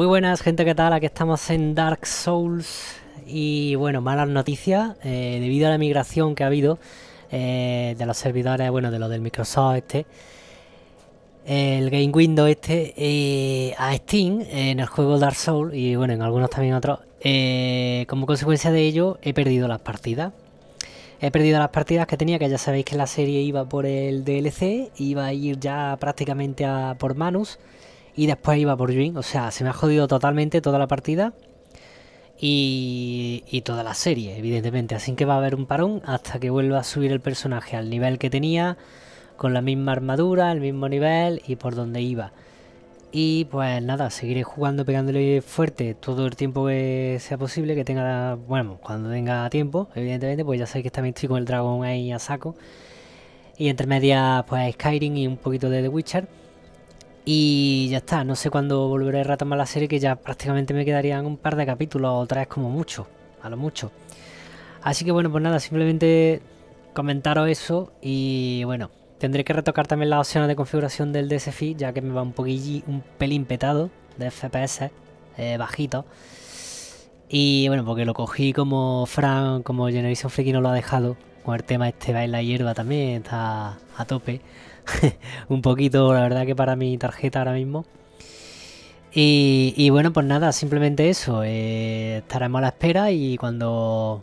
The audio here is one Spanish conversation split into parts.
Muy buenas gente, ¿qué tal? Aquí estamos en Dark Souls y bueno, malas noticias eh, debido a la migración que ha habido eh, de los servidores, bueno, de los del Microsoft este el Game Window este eh, a Steam en el juego Dark Souls y bueno, en algunos también otros como consecuencia de ello he perdido las partidas He perdido las partidas que tenía, que ya sabéis que la serie iba por el DLC, iba a ir ya prácticamente a por Manus y después iba por Jin. O sea, se me ha jodido totalmente toda la partida y, toda la serie, evidentemente. Así que va a haber un parón hasta que vuelva a subir el personaje al nivel que tenía, con la misma armadura, el mismo nivel y por donde iba. Y pues nada, seguiré jugando pegándole fuerte todo el tiempo que sea posible, que tenga, bueno, cuando tenga tiempo, evidentemente, pues ya sabéis que también estoy con el dragón ahí a saco. Y entre medias, pues Skyrim y un poquito de The Witcher. Y ya está, no sé cuándo volveré a retomar la serie, que ya prácticamente me quedarían un par de capítulos o tres como mucho, a lo mucho. Así que bueno, pues nada, simplemente comentaros eso y bueno, tendré que retocar también las opciones de configuración del DSFI, ya que me va un poquillo, un pelín petado de FPS eh, bajito. Y bueno, porque lo cogí como Fran, como Generation Freaky no lo ha dejado, con el tema este baila hierba también, está a tope. un poquito, la verdad que para mi tarjeta ahora mismo. Y, bueno, pues nada, simplemente eso. Eh, estaremos a la espera y cuando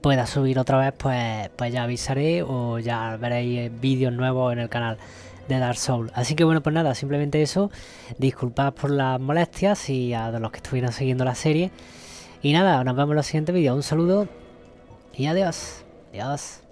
pueda subir otra vez, pues, pues ya avisaré o ya veréis eh, vídeos nuevos en el canal de Dark Souls. Así que bueno, pues nada, simplemente eso. Disculpad por las molestias y a los que estuvieran siguiendo la serie. Y nada, nos vemos en el siguiente vídeo Un saludo y adiós. Adiós.